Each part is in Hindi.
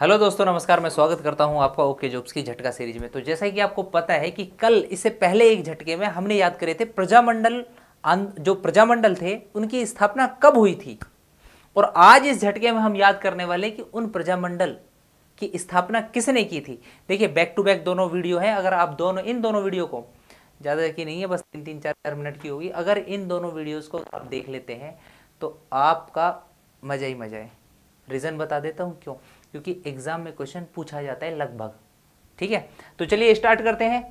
हेलो दोस्तों नमस्कार मैं स्वागत करता हूं आपका ओके जॉब्स की झटका सीरीज में तो जैसा कि आपको पता है कि कल इससे पहले एक झटके में हमने याद करे थे प्रजामंडल जो प्रजामंडल थे उनकी स्थापना कब हुई थी और आज इस झटके में हम याद करने वाले कि उन प्रजामंडल की स्थापना किसने की थी देखिए बैक टू बैक दोनों वीडियो हैं अगर आप दोनों इन दोनों वीडियो को ज़्यादा की नहीं है बस तीन तीन चार चार मिनट की होगी अगर इन दोनों वीडियोज़ को आप देख लेते हैं तो आपका मज़ा ही मज़ा है रीज़न बता देता हूँ क्यों क्योंकि एग्जाम में क्वेश्चन पूछा जाता है लगभग ठीक है तो चलिए स्टार्ट करते हैं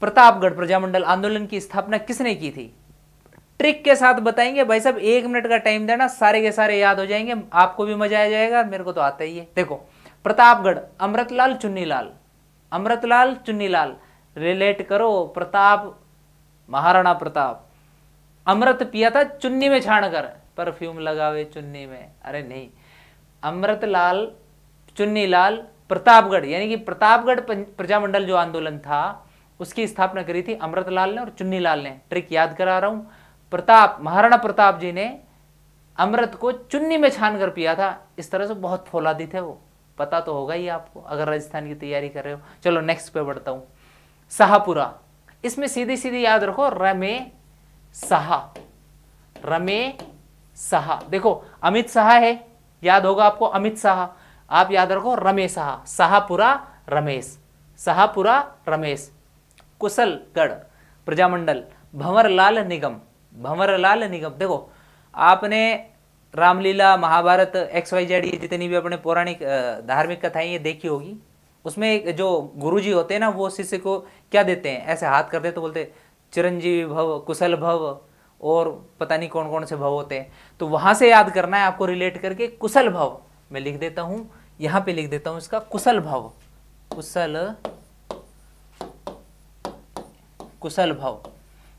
प्रतापगढ़ प्रजामंडल आंदोलन की स्थापना किसने की थी ट्रिक के साथ बताएंगे भाई साहब एक मिनट का टाइम देना सारे के सारे याद हो जाएंगे आपको भी मजा आ जाएगा मेरे को तो आता ही है देखो प्रतापगढ़ अमृतलाल चुन्नीलाल अमृतलाल चुन्नीलाल रिलेट करो प्रताप महाराणा प्रताप अमृत पिया था चुन्नी में छाण कर परफ्यूम लगावे चुन्नी में अरे नहीं अमृतलाल चुन्नीलाल प्रतापगढ़ यानी कि प्रतापगढ़ प्रजामंडल जो आंदोलन था उसकी स्थापना करी थी अमृतलाल ने और चुन्नीलाल ने ट्रिक याद करा रहा हूं प्रताप महाराणा प्रताप जी ने अमृत को चुन्नी में छान कर पिया था इस तरह से बहुत फौलादी थे वो पता तो होगा ही आपको अगर राजस्थान की तैयारी कर रहे हो चलो नेक्स्ट पे बढ़ता हूं शाहपुरा इसमें सीधी सीधी याद रखो रमे शाह रमे शाह देखो अमित शाह है याद होगा आपको अमित शाह आप याद रखो रमेश शाह शाहपुरा रमेश शाहपुरा रमेश कुशलगढ़ प्रजामंडल भंवरलाल निगम भंवरलाल निगम देखो आपने Ramlila Mahabharat X Y Z ये जितनी भी अपने पौराणिक धार्मिक कथाएं ये देखी होगी उसमें जो गुरुजी होते हैं ना वो शिष्य को क्या देते हैं ऐसे हाथ करते तो बोलते चिरंजीवी भव कुशल भव और पता नहीं कौन कौन से भव होते हैं तो वहां से याद करना है आपको रिलेट करके कुशल भव मैं लिख देता हूं यहां पे लिख देता हूं इसका कुशल भव कुशल कुशल भव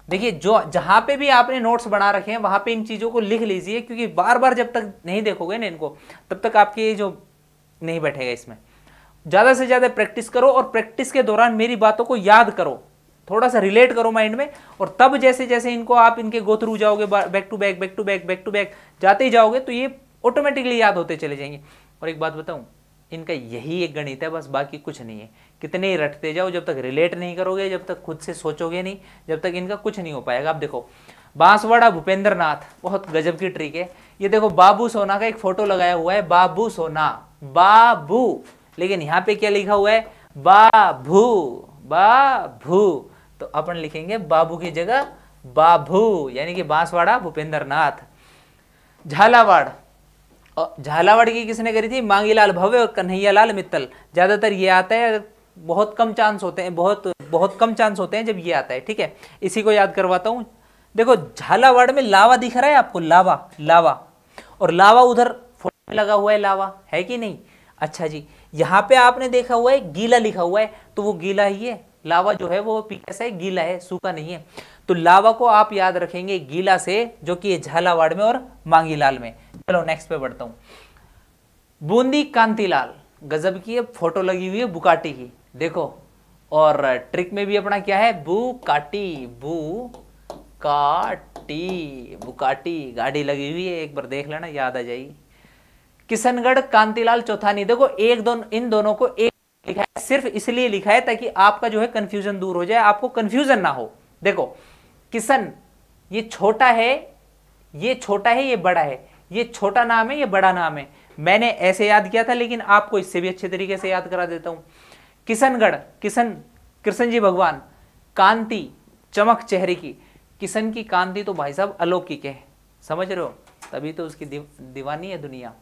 देखिए जो जहां पे भी आपने नोट्स बना रखे हैं वहां पे इन चीज़ों को लिख लीजिए क्योंकि बार बार जब तक नहीं देखोगे ना इनको तब तक आपके जो नहीं बैठेगा इसमें ज़्यादा से ज़्यादा प्रैक्टिस करो और प्रैक्टिस के दौरान मेरी बातों को याद करो थोड़ा सा रिलेट करो माइंड में और तब जैसे जैसे इनको आप इनके गो थ्रू जाओगे back to back back to back back to back जाते ही जाओगे तो ये ऑटोमेटिकली याद होते चले जाएंगे और एक बात बताऊँ इनका यही एक गणित है बस बाकी कुछ नहीं है कितने ही रटते जाओ जब तक रिलेट नहीं करोगे जब तक खुद से सोचोगे नहीं जब तक इनका कुछ नहीं हो पाएगा आप देखो बांसवाड़ा भूपेंद्र नाथ बहुत गजब की ट्रिक है ये देखो बाबू सोना का एक फोटो लगाया हुआ है बाबू सोना बाबू लेकिन यहाँ पे क्या लिखा हुआ है बाबू बाबू तो अपन लिखेंगे बाबू की जगह बाबू यानी कि बांसवाड़ा भूपेंद्र नाथ झालावाड़ झालावाड़ की किसने करी थी मांगीलाल भव्य और कन्हैयालाल मित्तल ज़्यादातर ये आता है बहुत कम चांस होते हैं बहुत बहुत कम चांस होते हैं जब ये आता है ठीक है इसी को याद करवाता हूँ देखो झालावाड़ में लावा दिख रहा है आपको लावा लावा और लावा उधर फोटो में लगा हुआ है लावा है कि नहीं अच्छा जी यहाँ पे आपने देखा हुआ है गीला लिखा हुआ है तो वो गीला ही है लावा जो है वो कैसा है गीला है सूखा नहीं है तो लावा को आप याद रखेंगे गीला से जो कि झालावाड़ में और मांगीलाल में चलो नेक्स्ट पे बढ़ता हूं बूंदी कांतीलाल गजब की है फोटो लगी हुई है बुकाटी की देखो और ट्रिक में भी अपना क्या है बुकाटी बू काटी बुकाटी गाड़ी लगी हुई है एक बार देख लेना याद आ जाएगी किशनगढ़ कांतीलाल चौथानी देखो एक दोनों इन दोनों को एक लिखा है सिर्फ इसलिए लिखा है ताकि आपका जो है कंफ्यूजन दूर हो जाए आपको कंफ्यूजन ना हो देखो किशन ये छोटा है ये छोटा है ये बड़ा है ये छोटा नाम है ये बड़ा नाम है मैंने ऐसे याद किया था लेकिन आपको इससे भी अच्छे तरीके से याद करा देता हूं किशनगढ़ किशन कृष्ण जी भगवान कांति चमक चेहरे की किशन की कांति तो भाई साहब अलौकिक है समझ रहे हो तभी तो उसकी दीवानी है दुनिया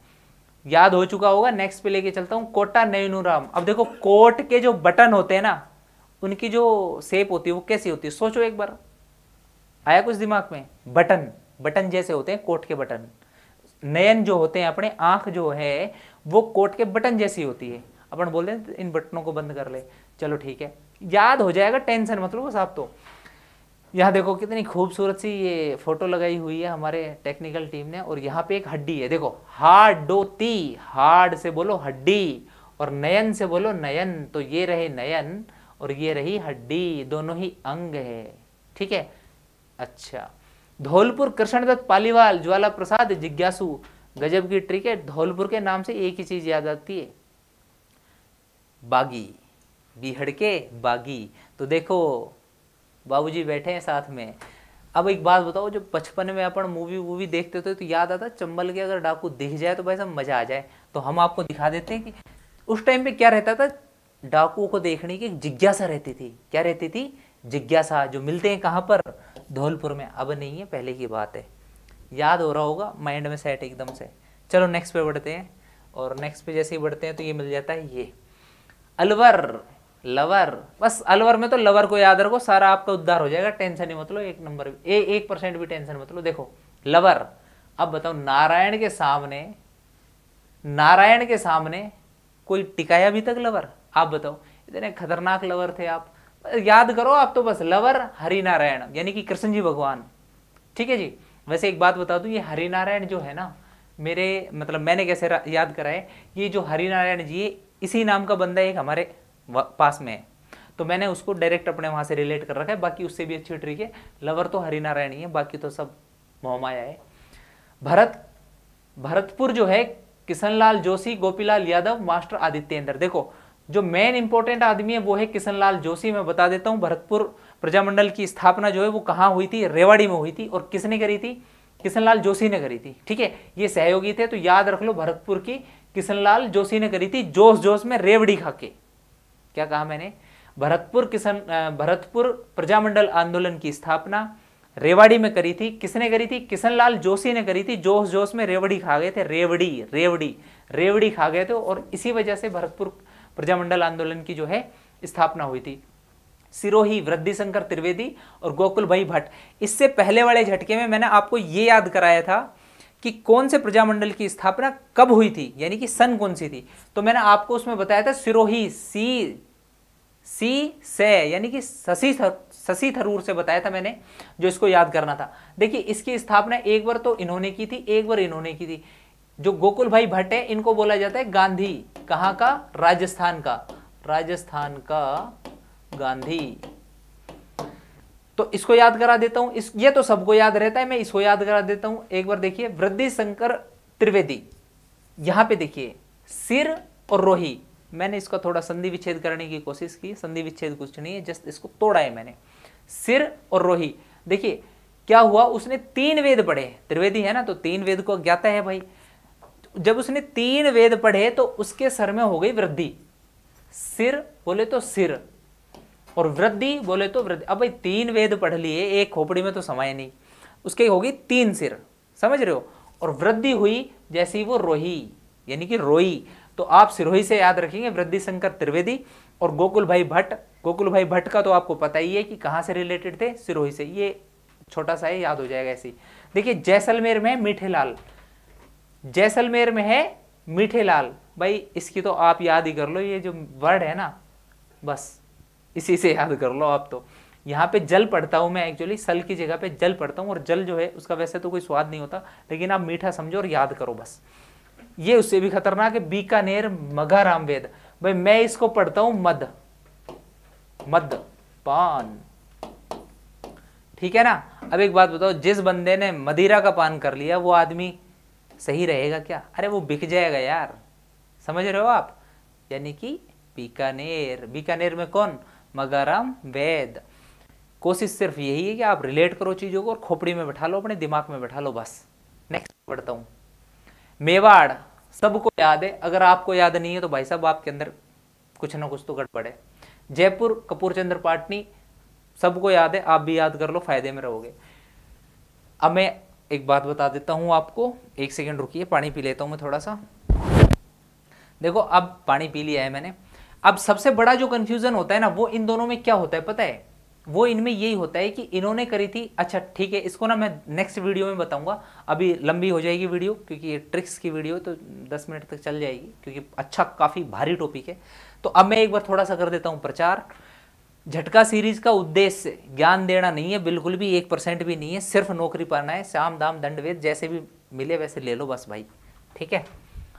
याद हो चुका होगा नेक्स्ट पे लेके चलता हूँ कोटा नयनुराम अब देखो कोट के जो बटन होते हैं ना उनकी जो शेप होती है वो कैसी होती है सोचो एक बार आया कुछ दिमाग में बटन बटन जैसे होते हैं कोट के बटन नयन जो होते हैं अपने आंख जो है वो कोट के बटन जैसी होती है अपन बोल दें इन बटनों को बंद कर ले चलो ठीक है याद हो जाएगा टेंशन मतलब साहब तो यहाँ देखो कितनी खूबसूरत सी ये फोटो लगाई हुई है हमारे टेक्निकल टीम ने और यहाँ पे एक हड्डी है देखो हाडोती हार्ड से बोलो हड्डी और नयन से बोलो नयन तो ये रहे नयन और ये रही हड्डी दोनों ही अंग है ठीक है अच्छा धौलपुर कृष्णदत्त पालीवाल ज्वाला प्रसाद जिज्ञासु गजब की ट्रिक है धौलपुर के नाम से एक ही चीज याद आती है बागी बिहड़ के बागी तो देखो बाबूजी बैठे हैं साथ में अब एक बात बताओ जब बचपन में अपन मूवी वूवी देखते थे तो याद आता चंबल के अगर डाकू दिख जाए तो भाई साहब मज़ा आ जाए तो हम आपको दिखा देते हैं कि उस टाइम पे क्या रहता था डाकुओं को देखने की जिज्ञासा रहती थी क्या रहती थी जिज्ञासा जो मिलते हैं कहाँ पर धौलपुर में अब नहीं है पहले की बात है याद हो रहा होगा माइंड में सेट एकदम से चलो नेक्स्ट पे बढ़ते हैं और नेक्स्ट पे जैसे ही बढ़ते हैं तो ये मिल जाता है ये अलवर लवर बस अलवर में तो लवर को याद रखो सारा आपका उद्धार हो जाएगा टेंशन ही मतलब एक नंबर ए एक परसेंट भी टेंशन मतलब देखो लवर अब बताओ नारायण के सामने नारायण के सामने कोई टिकाया अभी तक लवर आप बताओ इतने खतरनाक लवर थे आप याद करो आप तो बस लवर हरिनारायण यानी कि कृष्ण जी भगवान ठीक है जी वैसे एक बात बता दूँ ये हरिनारायण जो है ना मेरे मतलब मैंने कैसे याद कराए ये जो हरिनारायण जी इसी नाम का बंदा एक हमारे पास में है तो मैंने उसको डायरेक्ट अपने वहाँ से रिलेट कर रखा है बाकी उससे भी अच्छी ट्रिक है लवर तो हरिनारायण ही है बाकी तो सब मोहमाया है भरत भरतपुर जो है किशनलाल जोशी गोपीलाल यादव मास्टर आदित्येंद्र देखो जो मेन इंपॉर्टेंट आदमी है वो है किशनलाल जोशी मैं बता देता हूँ भरतपुर प्रजामंडल की स्थापना जो है वो कहाँ हुई थी रेवाड़ी में हुई थी और किसने करी थी किशनलाल जोशी ने करी थी ठीक है ये सहयोगी थे तो याद रख लो भरतपुर की किशनलाल जोशी ने करी थी जोश जोश में रेवड़ी खा के क्या कहा मैंने भरतपुर किसान भरतपुर प्रजामंडल आंदोलन की स्थापना रेवाड़ी में करी थी किसने करी थी किशनलाल जोशी ने करी थी जोश जोश में रेवड़ी खा गए थे रेवड़ी रेवड़ी रेवड़ी खा गए थे और इसी वजह से भरतपुर प्रजामंडल आंदोलन की जो है स्थापना हुई थी सिरोही वृद्धि त्रिवेदी और गोकुल भाई भट्ट इससे पहले वाले झटके में मैंने आपको ये याद कराया था कि कौन से प्रजामंडल की स्थापना कब हुई थी यानी कि सन कौन सी थी तो मैंने आपको उसमें बताया था सिरोही सी सी से यानी कि शशि शशि थरूर से बताया था मैंने जो इसको याद करना था देखिए इसकी स्थापना एक बार तो इन्होंने की थी एक बार इन्होंने की थी जो गोकुल भाई भट्ट है इनको बोला जाता है गांधी कहाँ का राजस्थान का राजस्थान का गांधी तो इसको याद करा देता हूं इस ये तो सबको याद रहता है मैं इसको याद करा देता हूं एक बार देखिए वृद्धि शंकर त्रिवेदी यहां पे देखिए सिर और रोही मैंने इसका थोड़ा संधि विच्छेद करने की कोशिश की संधि विच्छेद कुछ नहीं है जस्ट इसको तोड़ा है मैंने सिर और रोही देखिए क्या हुआ उसने तीन वेद पढ़े त्रिवेदी है ना तो तीन वेद को ज्ञाता है भाई जब उसने तीन वेद पढ़े तो उसके सर में हो गई वृद्धि सिर बोले तो सिर और वृद्धि बोले तो वृद्धि अब भाई तीन वेद पढ़ लिए एक खोपड़ी में तो समय नहीं उसके होगी तीन सिर समझ रहे हो और वृद्धि हुई जैसी वो रोही यानी कि रोई तो आप सिरोही से याद रखेंगे वृद्धि शंकर त्रिवेदी और गोकुल भाई भट्ट गोकुल भाई भट्ट का तो आपको पता ही है कि कहाँ से रिलेटेड थे सिरोही से ये छोटा सा है याद हो जाएगा ऐसी देखिए जैसलमेर में मीठे लाल जैसलमेर में है मीठे लाल भाई इसकी तो आप याद ही कर लो ये जो वर्ड है ना बस इसी से याद कर लो आप तो यहाँ पे जल पढ़ता हूँ मैं एक्चुअली सल की जगह पे जल पढ़ता हूँ और जल जो है उसका वैसे तो कोई स्वाद नहीं होता लेकिन आप मीठा समझो और याद करो बस ये उससे भी खतरनाक है बीकानेर मघाराम वेद भाई मैं इसको पढ़ता हूँ मद मद पान ठीक है ना अब एक बात बताओ जिस बंदे ने मदिरा का पान कर लिया वो आदमी सही रहेगा क्या अरे वो बिक जाएगा यार समझ रहे हो आप यानी कि बीकानेर बीकानेर में कौन मगर हम वेद कोशिश सिर्फ यही है कि आप रिलेट करो चीज़ों को और खोपड़ी में बैठा लो अपने दिमाग में बैठा लो बस नेक्स्ट पढ़ता हूँ मेवाड़ सबको याद है अगर आपको याद नहीं है तो भाई साहब आपके अंदर कुछ ना कुछ तो गड़बड़ है जयपुर कपूरचंद्र पाटनी सबको याद है आप भी याद कर लो फायदे में रहोगे अब मैं एक बात बता देता हूँ आपको एक सेकेंड रुकी पानी पी लेता हूँ मैं थोड़ा सा देखो अब पानी पी लिया है मैंने अब सबसे बड़ा जो कन्फ्यूजन होता है ना वो इन दोनों में क्या होता है पता है वो इनमें यही होता है कि इन्होंने करी थी अच्छा ठीक है इसको ना मैं नेक्स्ट वीडियो में बताऊंगा अभी लंबी हो जाएगी वीडियो क्योंकि ये ट्रिक्स की वीडियो तो 10 मिनट तक चल जाएगी क्योंकि अच्छा काफ़ी भारी टॉपिक है तो अब मैं एक बार थोड़ा सा कर देता हूँ प्रचार झटका सीरीज का उद्देश्य ज्ञान देना नहीं है बिल्कुल भी एक परसेंट भी नहीं है सिर्फ नौकरी पाना है शाम दाम दंडवेद जैसे भी मिले वैसे ले लो बस भाई ठीक है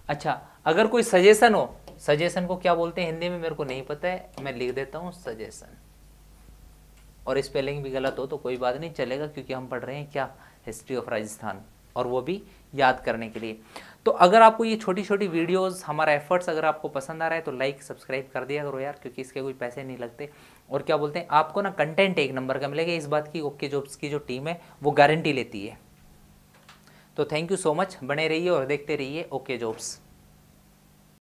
अच्छा अगर कोई सजेशन हो सजेशन को क्या बोलते हैं हिंदी में मेरे को नहीं पता है मैं लिख देता हूँ सजेशन और स्पेलिंग भी गलत हो तो कोई बात नहीं चलेगा क्योंकि हम पढ़ रहे हैं क्या हिस्ट्री ऑफ राजस्थान और वो भी याद करने के लिए तो अगर आपको ये छोटी छोटी वीडियोस हमारा एफर्ट्स अगर आपको पसंद आ रहा है तो लाइक सब्सक्राइब कर दिया करो यार क्योंकि इसके कोई पैसे नहीं लगते और क्या बोलते हैं आपको ना कंटेंट एक नंबर का मिलेगा इस बात की ओके जॉब्स की जो टीम है वो गारंटी लेती है तो थैंक यू सो मच बने रहिए और देखते रहिए ओके जॉब्स